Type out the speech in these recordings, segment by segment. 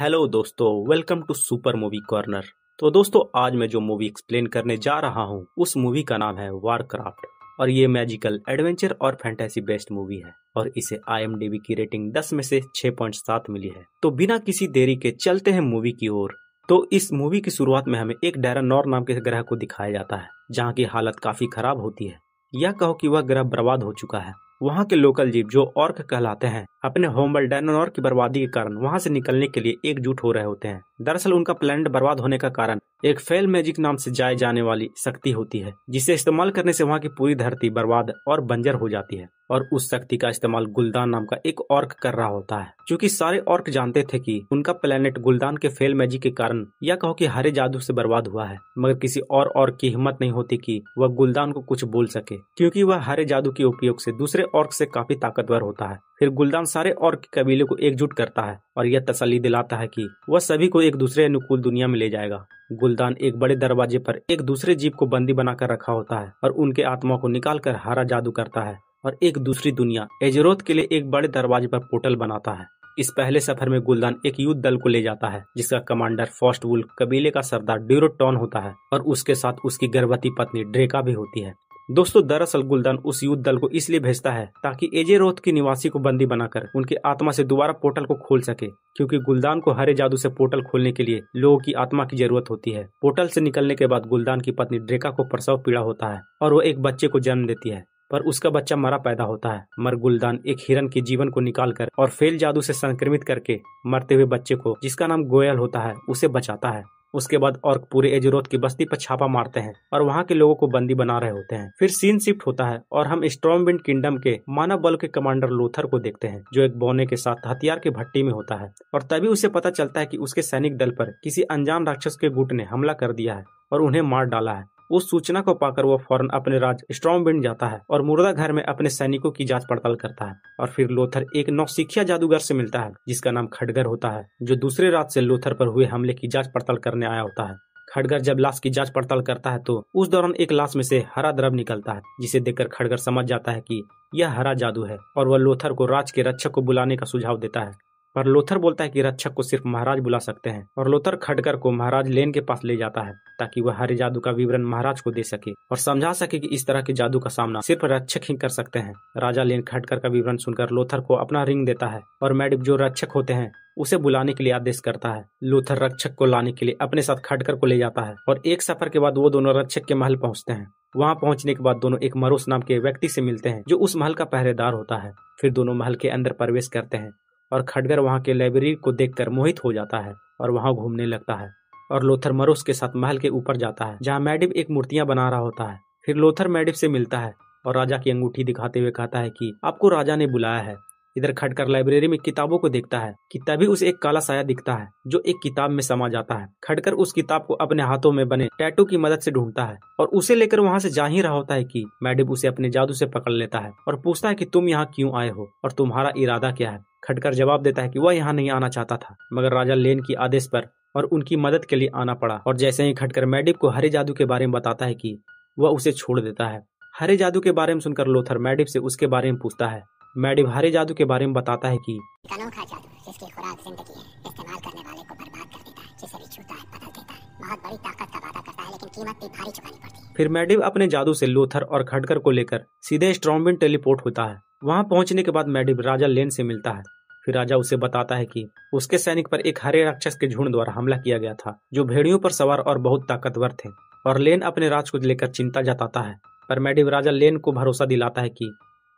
hello दोस्तों welcome to super movie corner तो दोस्तों आज मैं जो मूवी एक्सप्लेन करने जा रहा हूँ उस मूवी का नाम है वारक्राफ्ट और ये मैजिकल एडवेंचर और फैंटेसी बेस्ड मूवी है और इसे आईएमडीबी की रेटिंग 10 में से 6.7 मिली है तो बिना किसी देरी के चलते हैं मूवी की ओर तो इस मूवी की शुरुआत में हमें एक डेरा नॉर नाम के ग्रह को दिखाया जाता है जहाँ की हालत काफी खराब होती है यह कहो कि वह ग्रह बर्बाद हो चुका है वहाँ के लोकल जीव जो ऑर्क कहलाते हैं अपने होमबल डायनानोर की बर्बादी के कारण वहाँ से निकलने के लिए एकजुट हो रहे होते हैं दरअसल उनका प्लेनेट बर्बाद होने का कारण एक फेल मैजिक नाम से जाए जाने वाली शक्ति होती है जिसे इस्तेमाल करने से वहाँ की पूरी धरती बर्बाद और बंजर हो जाती है और उस शक्ति का इस्तेमाल गुलदान नाम का एक ऑर्क कर रहा होता है क्योंकि सारे ऑर्क जानते थे कि उनका प्लेनेट गुलदान के फेल मैजिक के कारण या कहो कि हरे जादू से बर्बाद हुआ है मगर किसी और ऑर्क की हिम्मत नहीं होती कि वह गुलदान को कुछ बोल सके क्योंकि वह हरे जादू के उपयोग से दूसरे ऑर्क से काफी ताकतवर होता है फिर गुलदान सारे ऑर्क कबीले को एकजुट करता है और यह तसली दिलाता है कि वह सभी को एक दूसरे अनुकूल दुनिया में ले जाएगा गुलदान एक बड़े दरवाजे पर एक दूसरे जीप को बंदी बनाकर रखा होता है और उनके आत्मा को निकाल कर हरा जादू करता है और एक दूसरी दुनिया एजरोथ के लिए एक बड़े दरवाजे पर पोर्टल बनाता है इस पहले सफर में गुलदान एक युद्ध दल को ले जाता है जिसका कमांडर फॉस्ट कबीले का सरदार ड्यूरोटॉन होता है और उसके साथ उसकी गर्भवती पत्नी ड्रेका भी होती है दोस्तों दरअसल गुलदान उस युद्ध दल को इसलिए भेजता है ताकि एजे रोथ के निवासी को बंदी बनाकर उनकी आत्मा से दोबारा पोर्टल को खोल सके क्योंकि गुलदान को हरे जादू से पोर्टल खोलने के लिए लोगों की आत्मा की जरूरत होती है पोर्टल से निकलने के बाद गुलदान की पत्नी ड्रेका को प्रसव पीड़ा होता है और वो एक बच्चे को जन्म देती है पर उसका बच्चा मरा पैदा होता है मर गुलदान एक हिरन के जीवन को निकाल कर और फेल जादू से संक्रमित करके मरते हुए बच्चे को जिसका नाम गोयल होता है उसे बचाता है उसके बाद और पूरे एजरोथ की बस्ती पर छापा मारते हैं और वहाँ के लोगों को बंदी बना रहे होते हैं फिर सीन शिफ्ट होता है और हम स्ट्रॉन्ग विंड किंगडम के मानव बल के कमांडर लोथर को देखते हैं जो एक बोने के साथ हथियार की भट्टी में होता है और तभी उसे पता चलता है की उसके सैनिक दल पर किसी अनजान राक्षस के गुट ने हमला कर दिया है और उन्हें मार डाला है उस सूचना को पाकर वो फौरन अपने राज स्ट्रॉमबिंड जाता है और मुर्दा घर में अपने सैनिकों की जांच पड़ताल करता है और फिर लोथर एक नौसिखिया जादूगर से मिलता है जिसका नाम खडगर होता है जो दूसरे रात से लोथर पर हुए हमले की जाँच पड़ताल करने आया होता है खडगर जब लाश की जांच पड़ताल करता है तो उस दौरान एक लाश में से हरा द्रव निकलता है जिसे देखकर खडगर समझ जाता है कि यह हरा जादू है और वह लोथर को राज के रक्षक को बुलाने का सुझाव देता है पर लोथर बोलता है कि रक्षक को सिर्फ महाराज बुला सकते हैं और लोथर खडकर को महाराज लेन के पास ले जाता है ताकि वह हरे जादू का विवरण महाराज को दे सके और समझा सके कि इस तरह के जादू का सामना सिर्फ रक्षक ही कर सकते हैं राजा लेन खडकर का विवरण सुनकर लोथर को अपना रिंग देता है और मैडम जो रक्षक होते हैं उसे बुलाने के लिए आदेश करता है लोथर रक्षक को लाने के लिए अपने साथ खडकर को ले जाता है और एक सफर के बाद वो दोनों रक्षक के महल पहुंचते हैं वहां पहुंचने के बाद दोनों एक मरोस नाम के व्यक्ति से मिलते हैं जो उस महल का पहरेदार होता है फिर दोनों महल के अंदर प्रवेश करते हैं और खडगर वहाँ के लाइब्रेरी को देख मोहित हो जाता है और वहाँ घूमने लगता है और लोथर मरोस के साथ महल के ऊपर जाता है जहाँ मैडिप एक मूर्तियाँ बना रहा होता है फिर लोथर मैडिप से मिलता है और राजा की अंगूठी दिखाते हुए कहता है कि आपको राजा ने बुलाया है इधर खटकर लाइब्रेरी में किताबों को देखता है कि तभी उसे एक काला साया दिखता है जो एक किताब में समा जाता है खटकर उस किताब को अपने हाथों में बने टैटू की मदद से ढूंढता है और उसे लेकर वहाँ से जा ही रहा होता है कि मैडिप उसे अपने जादू से पकड़ लेता है और पूछता है कि तुम यहाँ क्यों आए हो और तुम्हारा इरादा क्या है खटकर जवाब देता है कि वह यहाँ नहीं आना चाहता था मगर राजा लेन की आदेश पर और उनकी मदद के लिए आना पड़ा और जैसे ही खटकर मैडिप को हरे जादू के बारे में बताता है कि वह उसे छोड़ देता है हरे जादू के बारे में सुनकर लोथर मैडिप से उसके बारे में पूछता है मैडिप हरे जादू के बारे में बताता है की फिर मैडिव अपने जादू से लोथर और खटकर को लेकर सीधे स्ट्रॉम्बिन टेलीपोर्ट होता है वहां पहुंचने के बाद मैडिव राजा लेन से मिलता है फिर राजा उसे बताता है कि उसके सैनिक पर एक हरे राक्षस के झुंड द्वारा हमला किया गया था जो भेड़ियों पर सवार और बहुत ताकतवर थे और लेन अपने राज को लेकर चिंता जताता है पर मैडिव राजा लेन को भरोसा दिलाता है कि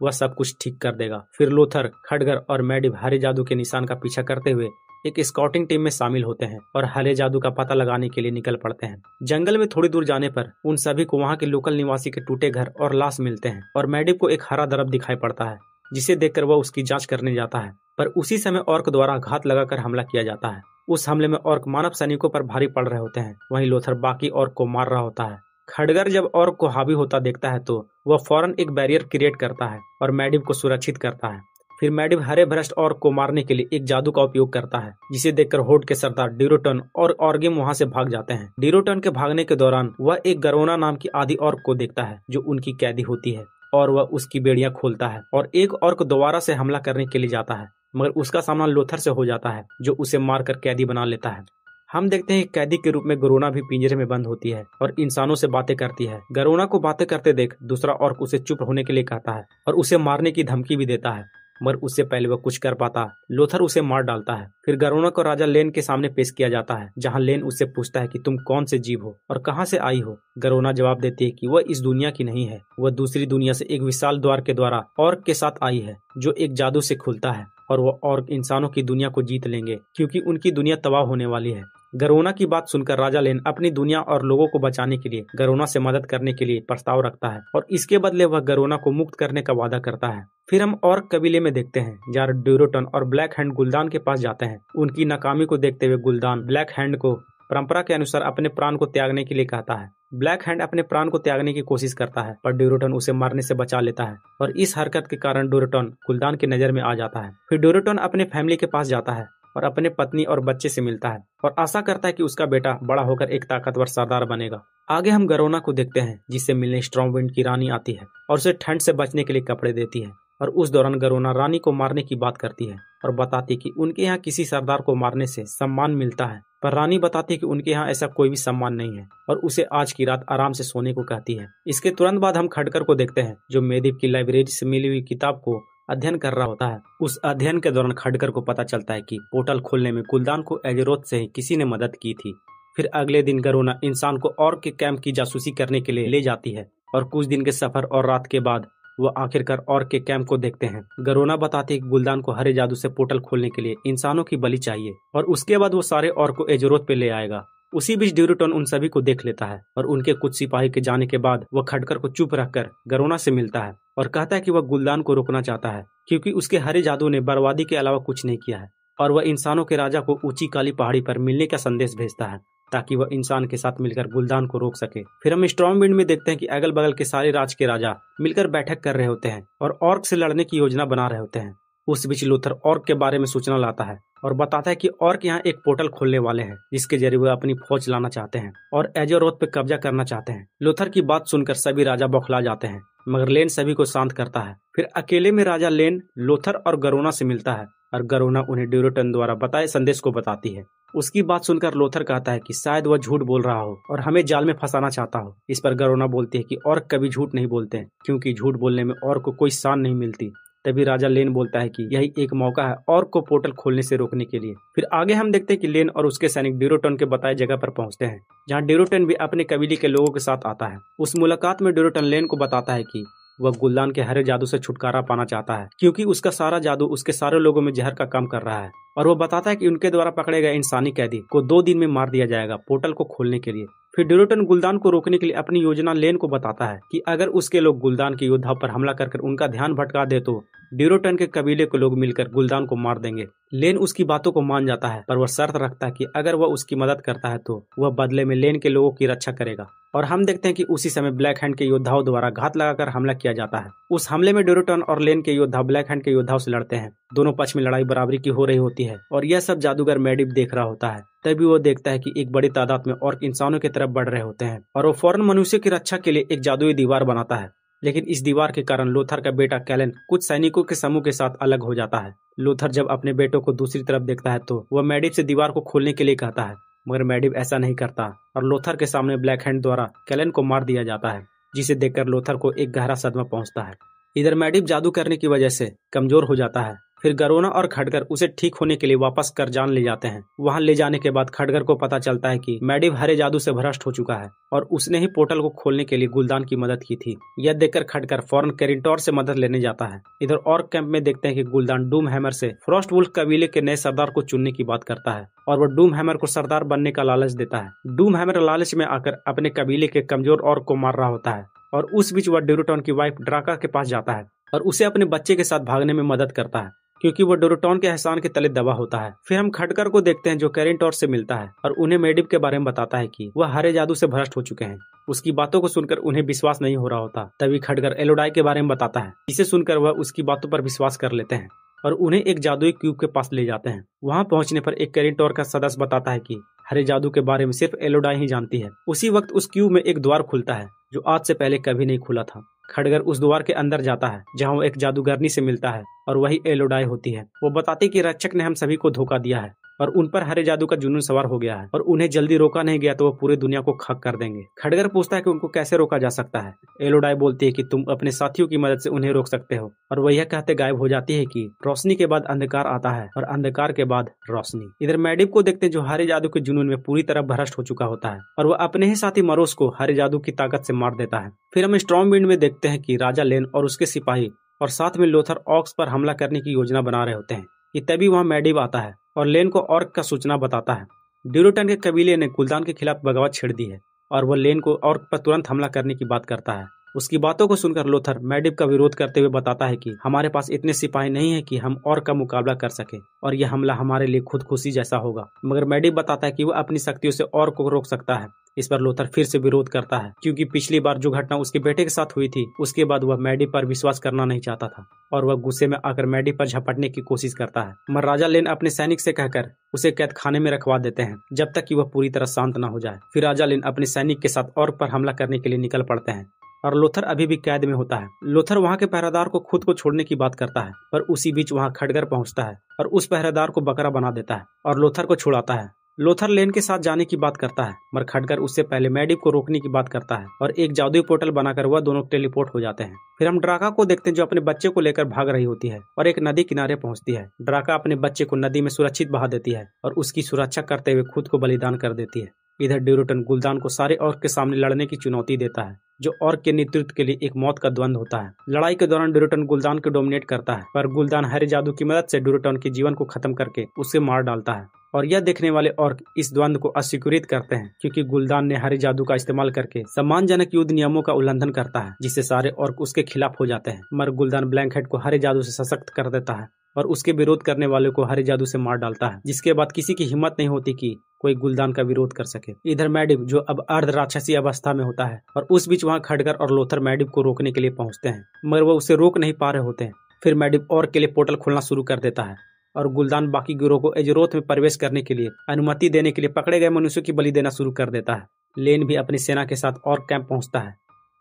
वह सब कुछ ठीक कर देगा फिर लोथर खडगर और मैडिव हरे जादू के निशान का पीछा करते हुए एक स्काउटिंग टीम में शामिल होते हैं और हले जादू का पता लगाने के लिए निकल पड़ते हैं जंगल में थोड़ी दूर जाने पर उन सभी को वहाँ के लोकल निवासी के टूटे घर और लाश मिलते हैं और मैडिप को एक हरा दरब दिखाई पड़ता है जिसे देखकर वह उसकी जांच करने जाता है पर उसी समय ऑर्क द्वारा घात लगाकर हमला किया जाता है उस हमले में ऑर्क मानव सैनिकों पर भारी पड़ रहे होते हैं वहीं लोथर बाकी ऑर्क को मार रहा होता है खडगर जब ऑर्क को हावी होता देखता है तो वह फौरन एक बैरियर क्रिएट करता है और मैडिव को सुरक्षित करता है फिर मैडिव हरे भ्रष्ट और को मारने के लिए एक जादू का उपयोग करता है जिसे देखकर होड के सरदार डिरोटन और ऑर्गिम वहाँ से भाग जाते हैं डिरोटन के भागने के दौरान वह एक गरोना नाम की आदि और को देखता है जो उनकी कैदी होती है और वह उसकी बेड़ियां खोलता है और एक और को दोबारा से हमला करने के लिए जाता है मगर उसका सामना लोथर से हो जाता है जो उसे मारकर कैदी बना लेता है हम देखते हैं कैदी के रूप में गरोना भी पिंजरे में बंद होती है और इंसानों से बातें करती है गरोना को बातें करते देख दूसरा और उसे चुप होने के लिए कहता है और उसे मारने की धमकी भी देता है मगर उससे पहले वह कुछ कर पाता लोथर उसे मार डालता है फिर गरोना को राजा लेन के सामने पेश किया जाता है जहाँ लेन उससे पूछता है कि तुम कौन से जीव हो और कहाँ से आई हो गरोना जवाब देती है कि वह इस दुनिया की नहीं है वह दूसरी दुनिया से एक विशाल द्वार के द्वारा और के साथ आई है जो एक जादू से खुलता है और वह और इंसानों की दुनिया को जीत लेंगे क्योंकि उनकी दुनिया तबाह होने वाली है गरोना की बात सुनकर राजा लेन अपनी दुनिया और लोगों को बचाने के लिए गरोना से मदद करने के लिए प्रस्ताव रखता है और इसके बदले वह गरोना को मुक्त करने का वादा करता है फिर हम और कबीले में देखते हैं जार ड्यूरोटन और ब्लैक हैंड गुलदान के पास जाते हैं उनकी नाकामी को देखते हुए गुलदान ब्लैक हैंड को परंपरा के अनुसार अपने प्राण को त्यागने के लिए कहता है ब्लैक हैंड अपने प्राण को त्यागने की कोशिश करता है पर ड्यूरोटन उसे मारने से बचा लेता है और इस हरकत के कारण ड्यूरोटन गुलदान की नजर में आ जाता है फिर ड्यूरोटन अपने फैमिली के पास जाता है और अपने पत्नी और बच्चे से मिलता है और आशा करता है कि उसका बेटा बड़ा होकर एक ताकतवर सरदार बनेगा आगे हम गरोना को देखते हैं जिससे मिलने स्ट्रॉन्ग की रानी आती है और उसे ठंड से बचने के लिए कपड़े देती है और उस दौरान गरोना रानी को मारने की बात करती है और बताती कि उनके यहाँ किसी सरदार को मारने से सम्मान मिलता है पर रानी बताती है कि उनके यहाँ ऐसा कोई भी सम्मान नहीं है और उसे आज की रात आराम से सोने को कहती है इसके तुरंत बाद हम खडकर को देखते हैं जो मेदीप की लाइब्रेरी से मिली हुई किताब को अध्ययन कर रहा होता है उस अध्ययन के दौरान खडकर को पता चलता है कि पोर्टल खोलने में कुलदान को एजरोत से किसी ने मदद की थी फिर अगले दिन गरोना इंसान को और के कैंप की जासूसी करने के लिए ले जाती है और कुछ दिन के सफर और रात के बाद वह आखिरकार और के कैंप को देखते हैं गरोना बताती है कि गुलदान को हरे जादू से पोर्टल खोलने के लिए इंसानों की बलि चाहिए और उसके बाद वो सारे और को एजरोत पे ले आएगा उसी बीच ड्यूरोटन उन सभी को देख लेता है और उनके कुछ सिपाही के जाने के बाद वह खटकर को चुप रखकर गरोना से मिलता है और कहता है कि वह गुलदान को रोकना चाहता है क्योंकि उसके हरे जादू ने बर्बादी के अलावा कुछ नहीं किया है और वह इंसानों के राजा को ऊंची काली पहाड़ी पर मिलने का संदेश भेजता है ताकि वह इंसान के साथ मिलकर गुलदान को रोक सके फिर हम स्ट्रॉन्ग विंड में देखते हैं कि अगल बगल के सारे राज के राजा मिलकर बैठक कर रहे होते हैं और ऑर्क से लड़ने की योजना बना रहे होते हैं उस बीच लूथर ऑर्क के बारे में सूचना लाता है और बताता है कि ऑर्क यहाँ एक पोर्टल खोलने वाले हैं जिसके जरिए वे अपनी फौज लाना चाहते हैं और एजोरोथ पे कब्जा करना चाहते हैं लूथर की बात सुनकर सभी राजा बौखला जाते हैं मगर लेन सभी को शांत करता है फिर अकेले में राजा लेन लोथर और गरोना से मिलता है और गरोना उन्हें ड्यूरोटन द्वारा बताए संदेश को बताती है उसकी बात सुनकर लोथर कहता है कि शायद वह झूठ बोल रहा हो और हमें जाल में फंसाना चाहता हो इस पर गरोना बोलती है कि और कभी झूठ नहीं बोलते क्योंकि झूठ बोलने में और को कोई शान नहीं मिलती तभी राजा लेन बोलता है कि यही एक मौका है और को पोर्टल खोलने से रोकने के लिए फिर आगे हम देखते हैं कि लेन और उसके सैनिक डेरोटन के बताए जगह पर पहुंचते हैं जहां ड्यूरोटन भी अपने कबीले के लोगों के साथ आता है उस मुलाकात में ड्यूरोटन लेन को बताता है कि वह गुलदान के हरे जादू से छुटकारा पाना चाहता है क्योंकि उसका सारा जादू उसके सारे लोगों में जहर का काम कर रहा है और वो बताता है कि उनके द्वारा पकड़े गए इंसानी कैदी को दो दिन में मार दिया जाएगा पोर्टल को खोलने के लिए फिर ड्यूरोटन गुलदान को रोकने के लिए अपनी योजना लेन को बताता है कि अगर उसके लोग गुलदान के योद्धा पर हमला कर उनका ध्यान भटका दे तो ड्यूरोटन के कबीले को लोग मिलकर गुलदान को मार देंगे लेन उसकी बातों को मान जाता है पर वह शर्त रखता है कि अगर वह उसकी मदद करता है तो वह बदले में लेन के लोगों की रक्षा करेगा और हम देखते हैं कि उसी समय ब्लैक हैंड के योद्धाओं द्वारा घात लगाकर हमला किया जाता है उस हमले में ड्यूरोटन और लेन के योद्धा ब्लैक हैंड के योद्धाओं से लड़ते हैं दोनों पक्ष में लड़ाई बराबरी की हो रही होती है और यह सब जादूगर मेडिप देख रहा होता है तभी वो देखता है कि एक बड़ी तादाद में और इंसानों की तरफ बढ़ रहे होते हैं और वो फौरन मनुष्य की रक्षा के लिए एक जादुई दीवार बनाता है लेकिन इस दीवार के कारण लोथर का बेटा कैलन कुछ सैनिकों के समूह के साथ अलग हो जाता है लोथर जब अपने बेटों को दूसरी तरफ देखता है तो वह मैडिव से दीवार को खोलने के लिए कहता है मगर मैडिव ऐसा नहीं करता और लोथर के सामने ब्लैक हैंड द्वारा कैलन को मार दिया जाता है जिसे देखकर लोथर को एक गहरा सदमा पहुंचता है इधर मैडिव जादू करने की वजह से कमजोर हो जाता है फिर गरोना और खडगर उसे ठीक होने के लिए वापस करजान ले जाते हैं वहां ले जाने के बाद खडगर को पता चलता है कि मैडिव हरे जादू से भ्रष्ट हो चुका है और उसने ही पोर्टल को खोलने के लिए गुलदान की मदद की थी यह देखकर खडगर फौरन कैरिटोर से मदद लेने जाता है इधर और कैंप में देखते हैं कि गुलदान डूम हैमर से फ्रॉस्ट वुल्फ कबीले के नए सरदार को चुनने की बात करता है और वह डूम हैमर को सरदार बनने का लालच देता है डूम हैमर लालच में आकर अपने कबीले के कमजोर और को मार रहा होता है और उस बीच वह ड्यूरोटॉन की वाइफ ड्राका के पास जाता है और उसे अपने बच्चे के साथ भागने में मदद करता है क्योंकि वो डोरोटोन के एहसान के तले दबा होता है फिर हम खटकर को देखते हैं जो कैरेंटोर से मिलता है और उन्हें मेडिप के बारे में बताता है कि वह हरे जादू से भ्रष्ट हो चुके हैं उसकी बातों को सुनकर उन्हें विश्वास नहीं हो रहा होता तभी खटकर एलोडाई के बारे में बताता है इसे सुनकर वह उसकी बातों पर विश्वास कर लेते हैं और उन्हें एक जादुई क्यूब के पास ले जाते हैं वहाँ पहुँचने पर एक कैरेंटोर का सदस्य बताता है की हरे जादू के बारे में सिर्फ एलोडाई ही जानती है उसी वक्त उस क्यू में एक द्वार खुलता है जो आज से पहले कभी नहीं खुला था खडगर उस द्वार के अंदर जाता है जहाँ वो एक जादूगरनी से मिलता है और वही एलोडाई होती है वो बताती कि रक्षक ने हम सभी को धोखा दिया है और उन पर हरे जादू का जुनून सवार हो गया है और उन्हें जल्दी रोका नहीं गया तो वो पूरी दुनिया को खक कर देंगे खडगर पूछता है कि उनको कैसे रोका जा सकता है एलोडाई बोलती है कि तुम अपने साथियों की मदद से उन्हें रोक सकते हो और वह यह कहते गायब हो जाती है की रोशनी के बाद अंधकार आता है और अंधकार के बाद रोशनी इधर मैडिप को देखते जो हरे जादू के जुनून में पूरी तरह भ्रष्ट हो चुका होता है और वह अपने ही साथी मरोस को हरे जादू की ताकत से मार देता है फिर हम स्ट्रॉन्ग विंड में देखते हैं कि राजा लेन और उसके सिपाही और साथ में लोथर ऑक्स पर हमला करने की योजना बना रहे होते हैं कि तभी वहाँ मैडिव आता है और लेन को और्क का सूचना बताता है ड्यूरोटन के कबीले ने गुलदान के खिलाफ बगावत छेड़ दी है और वह लेन को और पर तुरंत हमला करने की बात करता है उसकी बातों को सुनकर लोथर मैडिप का विरोध करते हुए बताता है कि हमारे पास इतने सिपाही नहीं है कि हम और का मुकाबला कर सके और यह हमला हमारे लिए खुद खुशी जैसा होगा मगर मैडिप बताता है कि वह अपनी शक्तियों से और को रोक सकता है इस पर लोथर फिर से विरोध करता है क्योंकि पिछली बार जो घटना उसके बेटे के साथ हुई थी उसके बाद वह मैडी पर विश्वास करना नहीं चाहता था और वह गुस्से में आकर मैडी पर झपटने की कोशिश करता है मगर राजा लेन अपने सैनिक से कहकर उसे कैद खाने में रखवा देते हैं जब तक कि वह पूरी तरह शांत न हो जाए फिर राजा लेन अपने सैनिक के साथ और पर हमला करने के लिए निकल पड़ते हैं और लोथर अभी भी कैद में होता है लोथर वहाँ के पहरेदार को खुद को छोड़ने की बात करता है पर उसी बीच वहाँ खडगर पहुँचता है और उस पहरेदार को बकरा बना देता है और लोथर को छुड़ाता है लोथर लेन के साथ जाने की बात करता है मगर खडगर उससे पहले मैडिप को रोकने की बात करता है और एक जादुई पोर्टल बनाकर वह दोनों टेलीपोर्ट हो जाते हैं फिर हम ड्राका को देखते हैं जो अपने बच्चे को लेकर भाग रही होती है और एक नदी किनारे पहुंचती है ड्राका अपने बच्चे को नदी में सुरक्षित बहा देती है और उसकी सुरक्षा करते हुए खुद को बलिदान कर देती है इधर ड्यूरोटन गुलदान को सारे और के सामने लड़ने की चुनौती देता है जो और के नेतृत्व के लिए एक मौत का द्वंद होता है लड़ाई के दौरान ड्यूरोटन गुलदान को डोमिनेट करता है पर गुलदान हरे जादू की मदद से ड्यूरोटन के जीवन को खत्म करके उसे मार डालता है और यह देखने वाले और इस द्वंद को अस्वीकृत करते हैं क्योंकि गुलदान ने हरे जादू का इस्तेमाल करके सम्मानजनक युद्ध नियमों का उल्लंघन करता है जिससे सारे और उसके खिलाफ हो जाते हैं मगर गुलदान ब्लैंक को हरे जादू से सशक्त कर देता है और उसके विरोध करने वाले को हरे जादू से मार डालता है जिसके बाद किसी की हिम्मत नहीं होती कि कोई गुलदान का विरोध कर सके इधर मैडिव जो अब अर्ध राक्षसी अवस्था में होता है और उस बीच वहाँ खडगर और लोथर मैडिव को रोकने के लिए पहुंचते हैं मगर वो उसे रोक नहीं पा रहे होते हैं फिर मैडिव और के लिए पोर्टल खोलना शुरू कर देता है और गुलदान बाकी गिरोह को एजरोथ में प्रवेश करने के लिए अनुमति देने के लिए पकड़े गए मनुष्यों की बलि देना शुरू कर देता है लेन भी अपनी सेना के साथ और कैंप पहुंचता है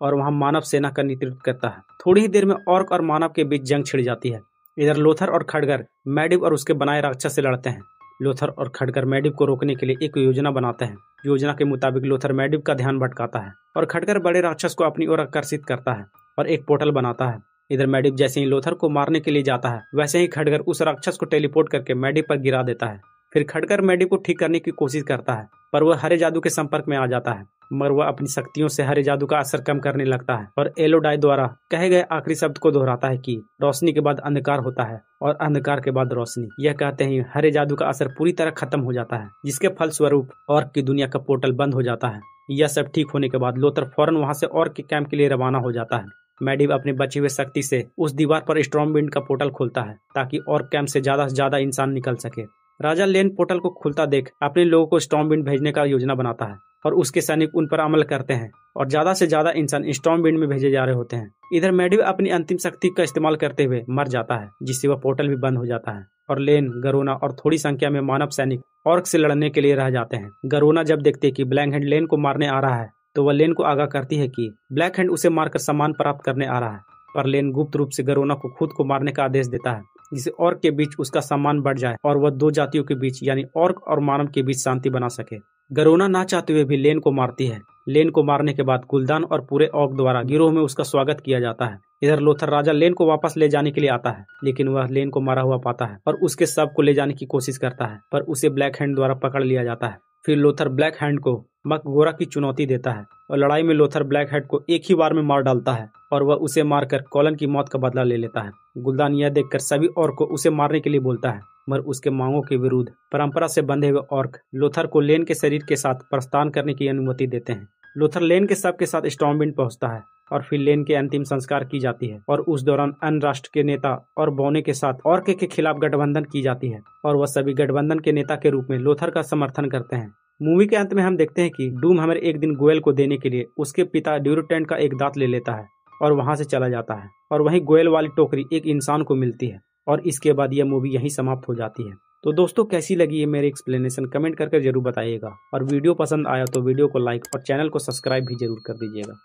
और वहां मानव सेना का नेतृत्व करता है थोड़ी ही देर में ऑर्क और मानव के बीच जंग छिड़ जाती है इधर लोथर और खडगर मैडिव और उसके बनाए राक्षस से लड़ते हैं लोथर और खडगर मैडिव को रोकने के लिए एक योजना बनाते हैं योजना के मुताबिक लोथर मैडिव का ध्यान भटकाता है और खडगर बड़े राक्षस को अपनी ओर आकर्षित करता है और एक पोर्टल बनाता है इधर मैडिव जैसे ही लोथर को मारने के लिए जाता है वैसे ही खडगर उस राक्षस को टेलीपोर्ट करके मैडिव पर गिरा देता है फिर खडगर मैडिव को ठीक करने की कोशिश करता है पर वह हरे जादू के संपर्क में आ जाता है मगर वह अपनी शक्तियों से हरे जादू का असर कम करने लगता है और एलोडाई द्वारा कहे गए आखिरी शब्द को दोहराता है कि रोशनी के बाद अंधकार होता है और अंधकार के बाद रोशनी यह कहते ही हरे जादू का असर पूरी तरह खत्म हो जाता है जिसके फलस्वरूप और की दुनिया का पोर्टल बंद हो जाता है यह सब ठीक होने के बाद लोथर फौरन वहां से और के कैंप के लिए रवाना हो जाता है मैडिव अपने बची हुए शक्ति से उस दीवार पर स्ट्रॉम विंड का पोर्टल खोलता है ताकि और कैंप से ज्यादा से ज्यादा इंसान निकल सके राजा लेन पोर्टल को खुलता देख अपने लोगों को स्टॉम बिंड भेजने का योजना बनाता है और उसके सैनिक उन पर अमल करते हैं और ज्यादा से ज्यादा इंसान स्टॉम बिंड में भेजे जा रहे होते हैं इधर मेडिव अपनी अंतिम शक्ति का इस्तेमाल करते हुए मर जाता है जिससे वह पोर्टल भी बंद हो जाता है और लेन गरोना और थोड़ी संख्या में मानव सैनिक और से लड़ने के लिए रह जाते हैं गरोना जब देखते है कि ब्लैक हैंड लेन को मारने आ रहा है तो वह लेन को आगाह करती है कि ब्लैक हैंड उसे मारकर सम्मान प्राप्त करने आ रहा है पर लेन गुप्त रूप से गरोना को खुद को मारने का आदेश देता है जिसे और के बीच उसका सम्मान बढ़ जाए और वह दो जातियों के बीच यानी और और मानव के बीच शांति बना सके गरोना ना चाहते हुए भी लेन को मारती है लेन को मारने के बाद गुलदान और पूरे औक द्वारा गिरोह में उसका स्वागत किया जाता है इधर लोथर राजा लेन को वापस ले जाने के लिए आता है लेकिन वह लेन को मारा हुआ पाता है और उसके सब को ले जाने की कोशिश करता है पर उसे ब्लैक हैंड द्वारा पकड़ लिया जाता है फिर लोथर ब्लैक हैंड को मकगोरा की चुनौती देता है और लड़ाई में लोथर ब्लैक हेड को एक ही बार में मार डालता है और वह उसे मारकर कॉलन की मौत का बदला ले लेता है गुलदान यह देखकर सभी और को उसे मारने के लिए बोलता है मगर उसके मांगों के विरुद्ध परंपरा से बंधे हुए ऑर्क लोथर को लेन के शरीर के साथ प्रस्थान करने की अनुमति देते हैं लोथर लेन के सब के साथ स्टॉमबिंड पहुंचता है और फिर लेन के अंतिम संस्कार की जाती है और उस दौरान अन्य राष्ट्र के नेता और बौने के साथ और के खिलाफ गठबंधन की जाती है और वह सभी गठबंधन के नेता के रूप में लोथर का समर्थन करते हैं मूवी के अंत में हम देखते हैं कि डूम हमारे एक दिन गोयल को देने के लिए उसके पिता ड्यूरोटेंट का एक दांत ले लेता है और वहां से चला जाता है और वहीं गोयल वाली टोकरी एक इंसान को मिलती है और इसके बाद यह मूवी यहीं समाप्त हो जाती है तो दोस्तों कैसी लगी ये मेरी एक्सप्लेनेशन कमेंट करके जरूर बताइएगा और वीडियो पसंद आया तो वीडियो को लाइक और चैनल को सब्सक्राइब भी जरूर कर दीजिएगा